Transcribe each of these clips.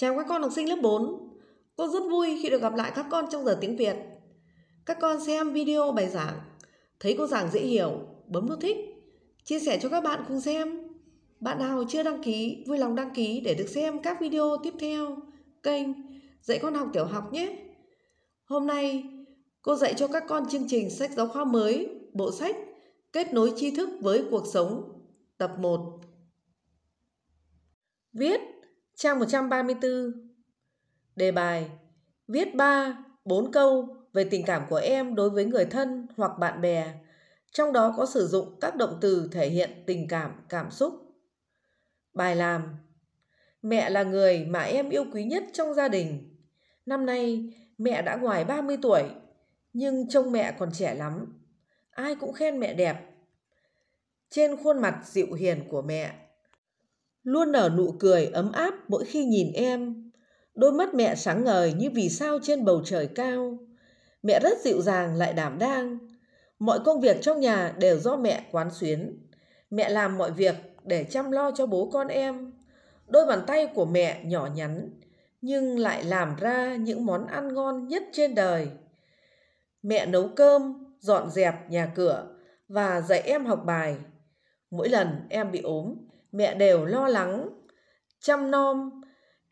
Chào các con học sinh lớp 4. Cô rất vui khi được gặp lại các con trong giờ tiếng Việt. Các con xem video bài giảng, thấy cô giảng dễ hiểu, bấm nút thích, chia sẻ cho các bạn cùng xem. Bạn nào chưa đăng ký, vui lòng đăng ký để được xem các video tiếp theo kênh Dạy con học tiểu học nhé. Hôm nay, cô dạy cho các con chương trình sách giáo khoa mới, bộ sách Kết nối tri thức với cuộc sống, tập 1. Viết Trang 134 Đề bài Viết 3, 4 câu về tình cảm của em đối với người thân hoặc bạn bè, trong đó có sử dụng các động từ thể hiện tình cảm, cảm xúc. Bài làm Mẹ là người mà em yêu quý nhất trong gia đình. Năm nay, mẹ đã ngoài 30 tuổi, nhưng trông mẹ còn trẻ lắm. Ai cũng khen mẹ đẹp. Trên khuôn mặt dịu hiền của mẹ luôn nở nụ cười ấm áp mỗi khi nhìn em. Đôi mắt mẹ sáng ngời như vì sao trên bầu trời cao. Mẹ rất dịu dàng lại đảm đang. Mọi công việc trong nhà đều do mẹ quán xuyến. Mẹ làm mọi việc để chăm lo cho bố con em. Đôi bàn tay của mẹ nhỏ nhắn nhưng lại làm ra những món ăn ngon nhất trên đời. Mẹ nấu cơm, dọn dẹp nhà cửa và dạy em học bài. Mỗi lần em bị ốm mẹ đều lo lắng chăm nom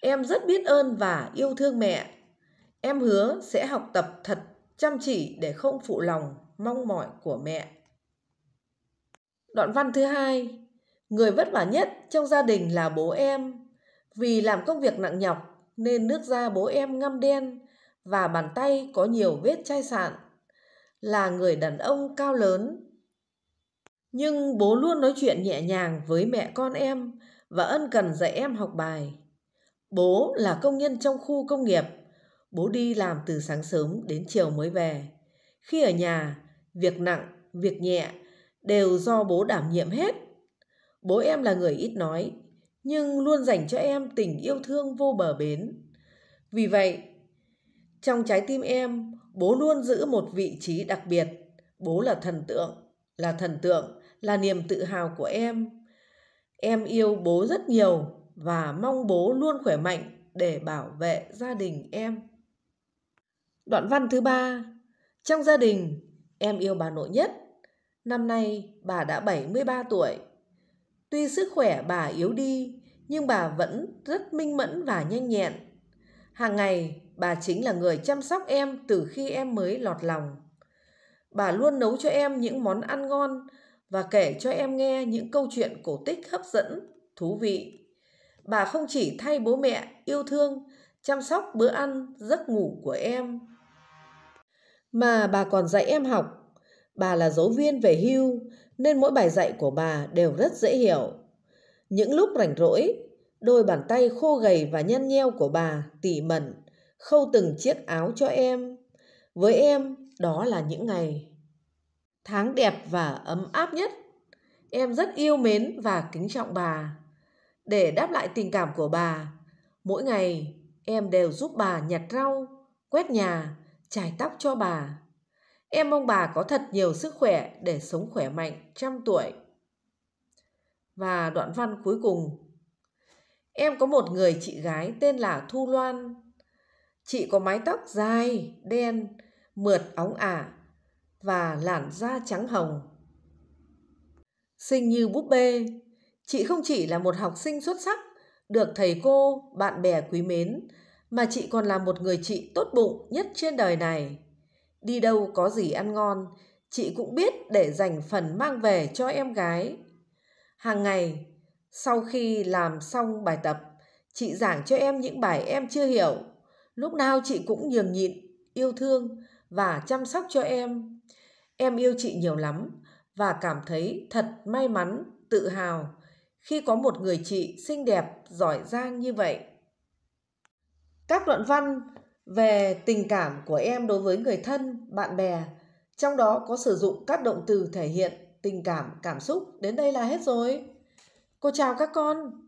em rất biết ơn và yêu thương mẹ em hứa sẽ học tập thật chăm chỉ để không phụ lòng mong mỏi của mẹ đoạn văn thứ hai người vất vả nhất trong gia đình là bố em vì làm công việc nặng nhọc nên nước da bố em ngăm đen và bàn tay có nhiều vết chai sạn là người đàn ông cao lớn nhưng bố luôn nói chuyện nhẹ nhàng với mẹ con em và ân cần dạy em học bài. Bố là công nhân trong khu công nghiệp, bố đi làm từ sáng sớm đến chiều mới về. Khi ở nhà, việc nặng, việc nhẹ đều do bố đảm nhiệm hết. Bố em là người ít nói, nhưng luôn dành cho em tình yêu thương vô bờ bến. Vì vậy, trong trái tim em, bố luôn giữ một vị trí đặc biệt. Bố là thần tượng, là thần tượng là niềm tự hào của em em yêu bố rất nhiều và mong bố luôn khỏe mạnh để bảo vệ gia đình em đoạn văn thứ ba trong gia đình em yêu bà nội nhất năm nay bà đã 73 tuổi tuy sức khỏe bà yếu đi nhưng bà vẫn rất minh mẫn và nhanh nhẹn hàng ngày bà chính là người chăm sóc em từ khi em mới lọt lòng bà luôn nấu cho em những món ăn ngon và kể cho em nghe những câu chuyện cổ tích hấp dẫn, thú vị. Bà không chỉ thay bố mẹ yêu thương, chăm sóc bữa ăn, giấc ngủ của em, mà bà còn dạy em học. Bà là giáo viên về hưu nên mỗi bài dạy của bà đều rất dễ hiểu. Những lúc rảnh rỗi, đôi bàn tay khô gầy và nhăn nheo của bà tỉ mẩn khâu từng chiếc áo cho em. Với em, đó là những ngày tháng đẹp và ấm áp nhất. Em rất yêu mến và kính trọng bà. Để đáp lại tình cảm của bà, mỗi ngày em đều giúp bà nhặt rau, quét nhà, chải tóc cho bà. Em mong bà có thật nhiều sức khỏe để sống khỏe mạnh trăm tuổi. Và đoạn văn cuối cùng. Em có một người chị gái tên là Thu Loan. Chị có mái tóc dài, đen, mượt óng ả, và làn da trắng hồng. Xinh như búp bê, chị không chỉ là một học sinh xuất sắc, được thầy cô, bạn bè quý mến, mà chị còn là một người chị tốt bụng nhất trên đời này. Đi đâu có gì ăn ngon, chị cũng biết để dành phần mang về cho em gái. Hàng ngày, sau khi làm xong bài tập, chị giảng cho em những bài em chưa hiểu. Lúc nào chị cũng nhường nhịn, yêu thương và chăm sóc cho em em yêu chị nhiều lắm và cảm thấy thật may mắn tự hào khi có một người chị xinh đẹp giỏi giang như vậy các đoạn văn về tình cảm của em đối với người thân bạn bè trong đó có sử dụng các động từ thể hiện tình cảm cảm xúc đến đây là hết rồi cô chào các con